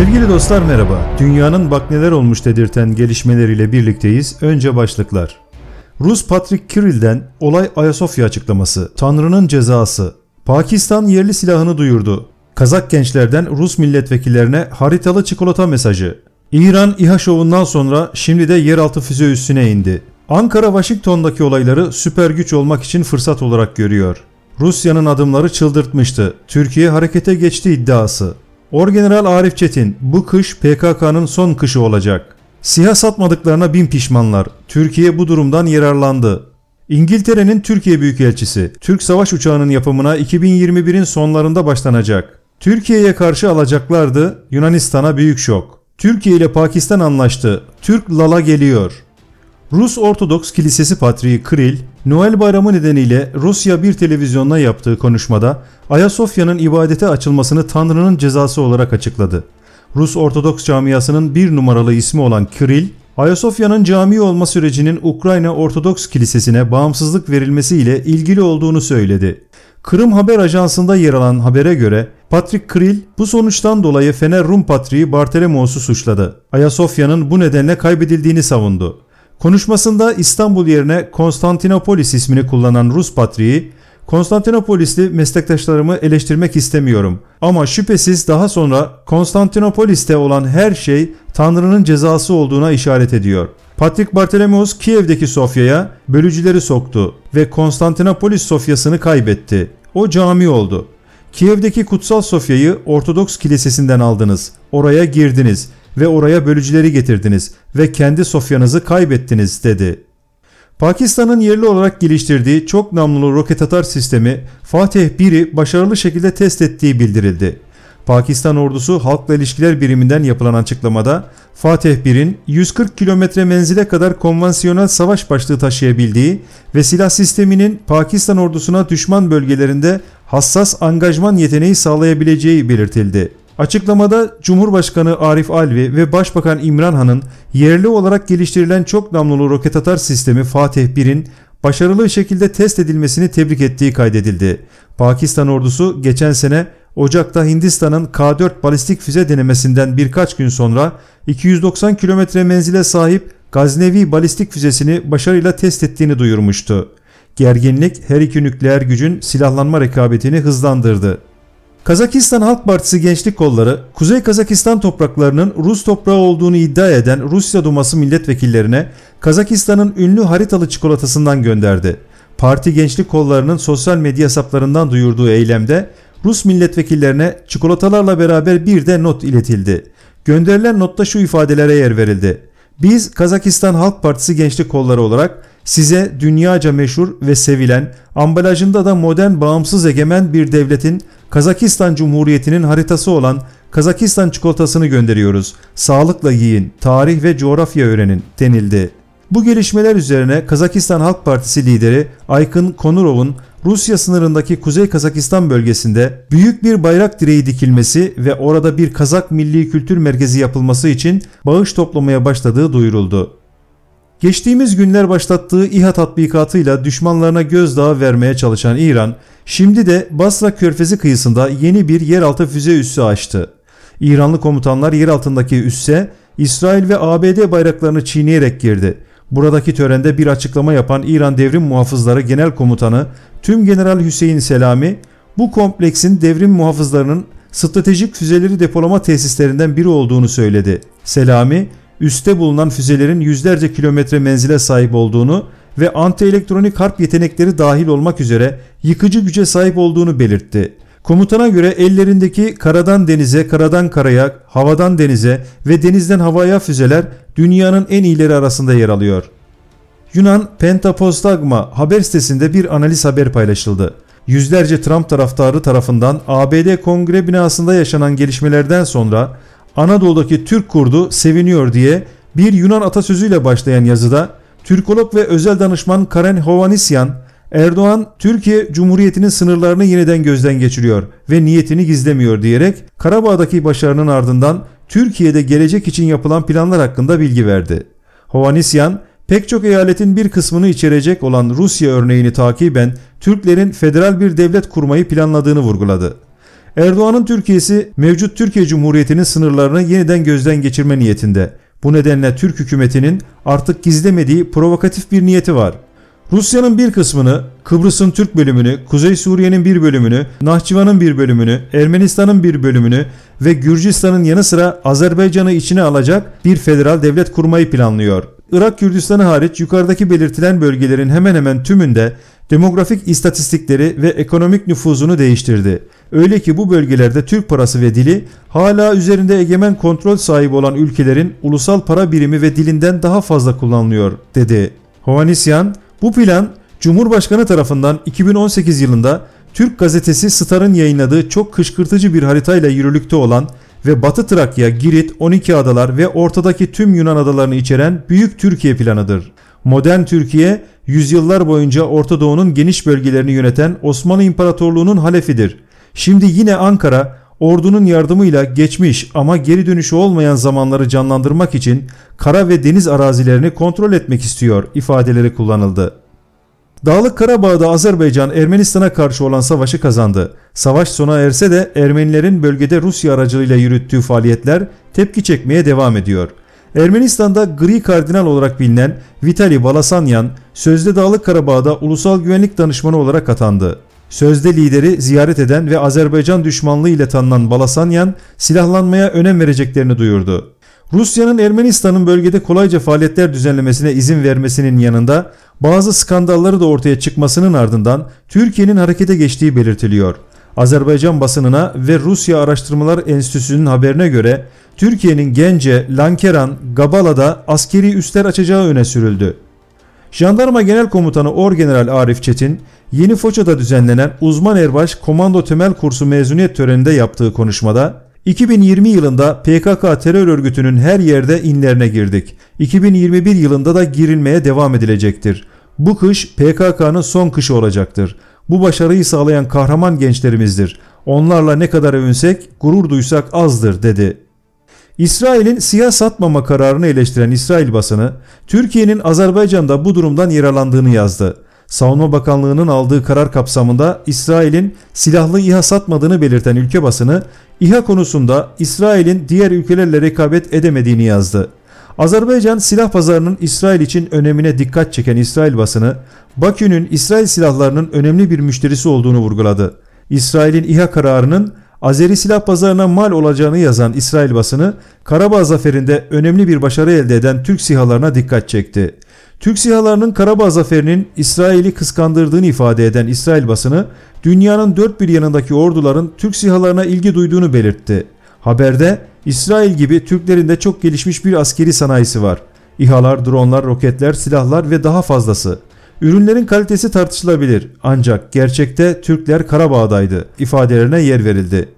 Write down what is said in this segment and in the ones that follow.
Sevgili dostlar merhaba. Dünyanın bak neler olmuş dedirten gelişmeleriyle birlikteyiz. Önce başlıklar. Rus Patrick Kirill'den olay Ayasofya açıklaması. Tanrı'nın cezası. Pakistan yerli silahını duyurdu. Kazak gençlerden Rus milletvekillerine haritalı çikolata mesajı. İran İHA şovundan sonra şimdi de yeraltı füze üstüne indi. Ankara Washington'daki olayları süper güç olmak için fırsat olarak görüyor. Rusya'nın adımları çıldırtmıştı. Türkiye harekete geçti iddiası. Orgeneral Arif Çetin, bu kış PKK'nın son kışı olacak. Siyah satmadıklarına bin pişmanlar. Türkiye bu durumdan yararlandı. İngiltere'nin Türkiye Büyükelçisi, Türk savaş uçağının yapımına 2021'in sonlarında başlanacak. Türkiye'ye karşı alacaklardı, Yunanistan'a büyük şok. Türkiye ile Pakistan anlaştı, Türk Lala geliyor. Rus Ortodoks Kilisesi Patriği Kril, Noel Bayramı nedeniyle Rusya bir televizyonla yaptığı konuşmada Ayasofya'nın ibadete açılmasını Tanrı'nın cezası olarak açıkladı. Rus Ortodoks camiasının bir numaralı ismi olan Kiril, Ayasofya'nın cami olma sürecinin Ukrayna Ortodoks Kilisesi'ne bağımsızlık verilmesiyle ilgili olduğunu söyledi. Kırım Haber Ajansı'nda yer alan habere göre Patrick Kiril, bu sonuçtan dolayı Fener Rum Patriği Bartolomeos'u suçladı. Ayasofya'nın bu nedenle kaybedildiğini savundu. Konuşmasında İstanbul yerine Konstantinopolis ismini kullanan Rus patriği, Konstantinopolisli meslektaşlarımı eleştirmek istemiyorum ama şüphesiz daha sonra Konstantinopolis'te olan her şey Tanrı'nın cezası olduğuna işaret ediyor. Patrik Bartolomeus Kiev'deki Sofya'ya bölücüleri soktu ve Konstantinopolis Sofya'sını kaybetti. O cami oldu. Kiev'deki Kutsal Sofya'yı Ortodoks Kilisesi'nden aldınız. Oraya girdiniz ve oraya bölücüleri getirdiniz ve kendi sofyanızı kaybettiniz dedi. Pakistan'ın yerli olarak geliştirdiği çok namlulu roket atar sistemi Fatih 1'i başarılı şekilde test ettiği bildirildi. Pakistan Ordusu Halkla ilişkiler Biriminden yapılan açıklamada Fatih 1'in 140 kilometre menzile kadar konvansiyonel savaş başlığı taşıyabildiği ve silah sisteminin Pakistan ordusuna düşman bölgelerinde hassas angajman yeteneği sağlayabileceği belirtildi. Açıklamada Cumhurbaşkanı Arif Alvi ve Başbakan İmran Han'ın yerli olarak geliştirilen çok damlulu roket atar sistemi Fatih 1'in başarılı şekilde test edilmesini tebrik ettiği kaydedildi. Pakistan ordusu geçen sene Ocak'ta Hindistan'ın K4 balistik füze denemesinden birkaç gün sonra 290 kilometre menzile sahip Gaznevi balistik füzesini başarıyla test ettiğini duyurmuştu. Gerginlik her iki nükleer gücün silahlanma rekabetini hızlandırdı. Kazakistan Halk Partisi gençlik kolları, Kuzey Kazakistan topraklarının Rus toprağı olduğunu iddia eden Rusya Duması milletvekillerine Kazakistan'ın ünlü haritalı çikolatasından gönderdi. Parti gençlik kollarının sosyal medya hesaplarından duyurduğu eylemde Rus milletvekillerine çikolatalarla beraber bir de not iletildi. Gönderilen notta şu ifadelere yer verildi. Biz Kazakistan Halk Partisi gençlik kolları olarak size dünyaca meşhur ve sevilen, ambalajında da modern bağımsız egemen bir devletin Kazakistan Cumhuriyeti'nin haritası olan Kazakistan çikolatasını gönderiyoruz. Sağlıkla yiyin, tarih ve coğrafya öğrenin denildi. Bu gelişmeler üzerine Kazakistan Halk Partisi lideri Aykın Konurov'un Rusya sınırındaki Kuzey Kazakistan bölgesinde büyük bir bayrak direği dikilmesi ve orada bir Kazak Milli Kültür Merkezi yapılması için bağış toplamaya başladığı duyuruldu. Geçtiğimiz günler başlattığı İHA tatbikatıyla düşmanlarına gözdağı vermeye çalışan İran, şimdi de Basra Körfezi kıyısında yeni bir yeraltı füze üssü açtı. İranlı komutanlar yer altındaki üsse İsrail ve ABD bayraklarını çiğneyerek girdi. Buradaki törende bir açıklama yapan İran Devrim Muhafızları Genel Komutanı Tüm General Hüseyin Selami, bu kompleksin devrim muhafızlarının stratejik füzeleri depolama tesislerinden biri olduğunu söyledi. Selami, üste bulunan füzelerin yüzlerce kilometre menzile sahip olduğunu ve anti antielektronik harp yetenekleri dahil olmak üzere yıkıcı güce sahip olduğunu belirtti. Komutana göre ellerindeki karadan denize, karadan karaya, havadan denize ve denizden havaya füzeler dünyanın en iyileri arasında yer alıyor. Yunan Pentapostagma haber sitesinde bir analiz haber paylaşıldı. Yüzlerce Trump taraftarı tarafından ABD Kongre binasında yaşanan gelişmelerden sonra Anadolu'daki Türk kurdu seviniyor diye bir Yunan atasözüyle başlayan yazıda Türkolog ve özel danışman Karen Hovanisyan, Erdoğan Türkiye Cumhuriyeti'nin sınırlarını yeniden gözden geçiriyor ve niyetini gizlemiyor diyerek Karabağ'daki başarının ardından Türkiye'de gelecek için yapılan planlar hakkında bilgi verdi. Hovanisyan, pek çok eyaletin bir kısmını içerecek olan Rusya örneğini takiben Türklerin federal bir devlet kurmayı planladığını vurguladı. Erdoğan'ın Türkiye'si mevcut Türkiye Cumhuriyeti'nin sınırlarını yeniden gözden geçirme niyetinde. Bu nedenle Türk hükümetinin artık gizlemediği provokatif bir niyeti var. Rusya'nın bir kısmını, Kıbrıs'ın Türk bölümünü, Kuzey Suriye'nin bir bölümünü, Nahçıvan'ın bir bölümünü, Ermenistan'ın bir bölümünü ve Gürcistan'ın yanı sıra Azerbaycan'ı içine alacak bir federal devlet kurmayı planlıyor. Irak Kürdistan'ı hariç yukarıdaki belirtilen bölgelerin hemen hemen tümünde Demografik istatistikleri ve ekonomik nüfuzunu değiştirdi. Öyle ki bu bölgelerde Türk parası ve dili hala üzerinde egemen kontrol sahibi olan ülkelerin ulusal para birimi ve dilinden daha fazla kullanılıyor, dedi. Hovanisyan, bu plan Cumhurbaşkanı tarafından 2018 yılında Türk gazetesi Star'ın yayınladığı çok kışkırtıcı bir haritayla yürürlükte olan ve Batı Trakya, Girit, 12 adalar ve ortadaki tüm Yunan adalarını içeren Büyük Türkiye planıdır. Modern Türkiye yüzyıllar boyunca Orta Doğu'nun geniş bölgelerini yöneten Osmanlı İmparatorluğu'nun halefidir. Şimdi yine Ankara ordunun yardımıyla geçmiş ama geri dönüşü olmayan zamanları canlandırmak için kara ve deniz arazilerini kontrol etmek istiyor ifadeleri kullanıldı. Dağlık Karabağ'da Azerbaycan Ermenistan'a karşı olan savaşı kazandı. Savaş sona erse de Ermenilerin bölgede Rusya aracılığıyla yürüttüğü faaliyetler tepki çekmeye devam ediyor. Ermenistan'da gri kardinal olarak bilinen Vitali Balasanyan sözde Dağlık Karabağ'da ulusal güvenlik danışmanı olarak atandı. Sözde lideri ziyaret eden ve Azerbaycan düşmanlığı ile tanınan Balasanyan silahlanmaya önem vereceklerini duyurdu. Rusya'nın Ermenistan'ın bölgede kolayca faaliyetler düzenlemesine izin vermesinin yanında bazı skandalları da ortaya çıkmasının ardından Türkiye'nin harekete geçtiği belirtiliyor. Azerbaycan basınına ve Rusya Araştırmalar Enstitüsü'nün haberine göre Türkiye'nin Gence, Lankeran, Gabala'da askeri üsler açacağı öne sürüldü. Jandarma Genel Komutanı Orgeneral Arif Çetin, Yeni Foça'da düzenlenen Uzman Erbaş Komando Temel Kursu mezuniyet töreninde yaptığı konuşmada 2020 yılında PKK terör örgütünün her yerde inlerine girdik. 2021 yılında da girilmeye devam edilecektir. Bu kış PKK'nın son kışı olacaktır. Bu başarıyı sağlayan kahraman gençlerimizdir. Onlarla ne kadar övünsek, gurur duysak azdır dedi. İsrail'in siyah satmama kararını eleştiren İsrail basını, Türkiye'nin Azerbaycan'da bu durumdan yaralandığını yazdı. Savunma Bakanlığı'nın aldığı karar kapsamında İsrail'in silahlı İHA satmadığını belirten ülke basını, İHA konusunda İsrail'in diğer ülkelerle rekabet edemediğini yazdı. Azerbaycan silah pazarının İsrail için önemine dikkat çeken İsrail basını, Bakü'nün İsrail silahlarının önemli bir müşterisi olduğunu vurguladı. İsrail'in İHA kararının Azeri silah pazarına mal olacağını yazan İsrail basını Karabağ zaferinde önemli bir başarı elde eden Türk sihalarına dikkat çekti. Türk sihalarının Karabağ zaferinin İsrail'i kıskandırdığını ifade eden İsrail basını dünyanın dört bir yanındaki orduların Türk sihalarına ilgi duyduğunu belirtti. Haberde İsrail gibi Türklerin de çok gelişmiş bir askeri sanayisi var. İHA'lar, dronlar, roketler, silahlar ve daha fazlası. Ürünlerin kalitesi tartışılabilir ancak gerçekte Türkler Karabağ'daydı ifadelerine yer verildi.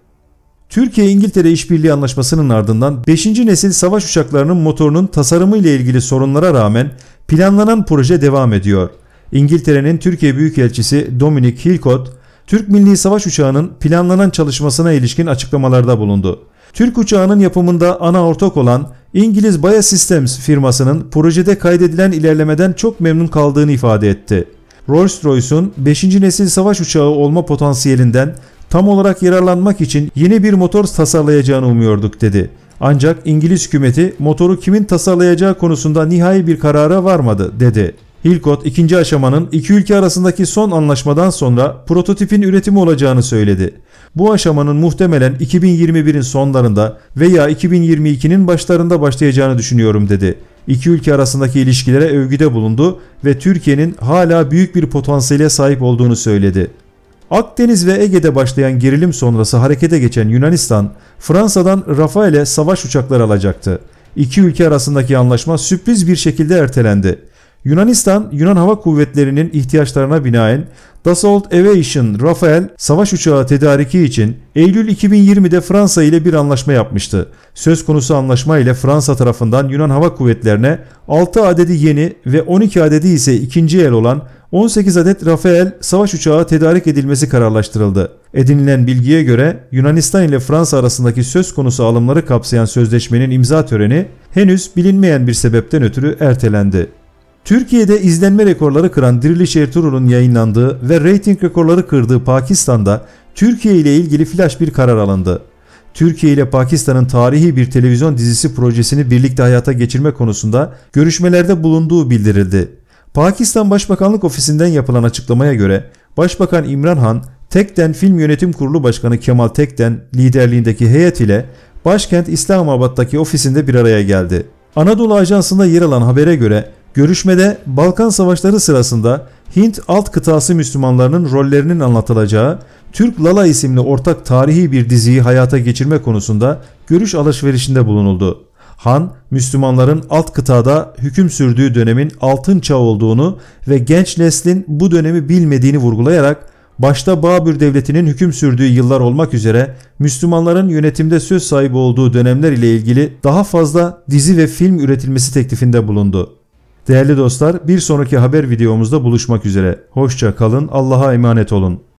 Türkiye-İngiltere işbirliği Anlaşması'nın ardından 5. nesil savaş uçaklarının motorunun tasarımı ile ilgili sorunlara rağmen planlanan proje devam ediyor. İngiltere'nin Türkiye Büyükelçisi Dominic Hilkot, Türk Milli Savaş Uçağı'nın planlanan çalışmasına ilişkin açıklamalarda bulundu. Türk uçağının yapımında ana ortak olan İngiliz Systems firmasının projede kaydedilen ilerlemeden çok memnun kaldığını ifade etti. Rolls-Royce'un 5. nesil savaş uçağı olma potansiyelinden tam olarak yararlanmak için yeni bir motor tasarlayacağını umuyorduk dedi. Ancak İngiliz hükümeti motoru kimin tasarlayacağı konusunda nihai bir karara varmadı dedi. Hilkot ikinci aşamanın iki ülke arasındaki son anlaşmadan sonra prototipin üretimi olacağını söyledi. Bu aşamanın muhtemelen 2021'in sonlarında veya 2022'nin başlarında başlayacağını düşünüyorum dedi. İki ülke arasındaki ilişkilere övgüde bulundu ve Türkiye'nin hala büyük bir potansiyele sahip olduğunu söyledi. Akdeniz ve Ege'de başlayan gerilim sonrası harekete geçen Yunanistan, Fransa'dan Rafale savaş uçakları alacaktı. İki ülke arasındaki anlaşma sürpriz bir şekilde ertelendi. Yunanistan, Yunan Hava Kuvvetleri'nin ihtiyaçlarına binaen Dassault Aviation Rafael savaş uçağı tedariki için Eylül 2020'de Fransa ile bir anlaşma yapmıştı. Söz konusu anlaşma ile Fransa tarafından Yunan Hava Kuvvetlerine 6 adedi yeni ve 12 adedi ise ikinci el olan 18 adet Rafael savaş uçağı tedarik edilmesi kararlaştırıldı. Edinilen bilgiye göre Yunanistan ile Fransa arasındaki söz konusu alımları kapsayan sözleşmenin imza töreni henüz bilinmeyen bir sebepten ötürü ertelendi. Türkiye'de izlenme rekorları kıran Diriliş Ertuğrul'un yayınlandığı ve reyting rekorları kırdığı Pakistan'da Türkiye ile ilgili flash bir karar alındı. Türkiye ile Pakistan'ın tarihi bir televizyon dizisi projesini birlikte hayata geçirme konusunda görüşmelerde bulunduğu bildirildi. Pakistan Başbakanlık Ofisi'nden yapılan açıklamaya göre Başbakan İmran Han, Tekden Film Yönetim Kurulu Başkanı Kemal Tekden liderliğindeki heyet ile başkent İslamabad'daki ofisinde bir araya geldi. Anadolu Ajansı'nda yer alan habere göre Görüşmede Balkan Savaşları sırasında Hint alt kıtası Müslümanlarının rollerinin anlatılacağı Türk Lala isimli ortak tarihi bir diziyi hayata geçirme konusunda görüş alışverişinde bulunuldu. Han, Müslümanların alt kıtada hüküm sürdüğü dönemin altın çağı olduğunu ve genç neslin bu dönemi bilmediğini vurgulayarak başta Babür Devleti'nin hüküm sürdüğü yıllar olmak üzere Müslümanların yönetimde söz sahibi olduğu dönemler ile ilgili daha fazla dizi ve film üretilmesi teklifinde bulundu. Değerli dostlar bir sonraki haber videomuzda buluşmak üzere. Hoşça kalın Allah'a emanet olun.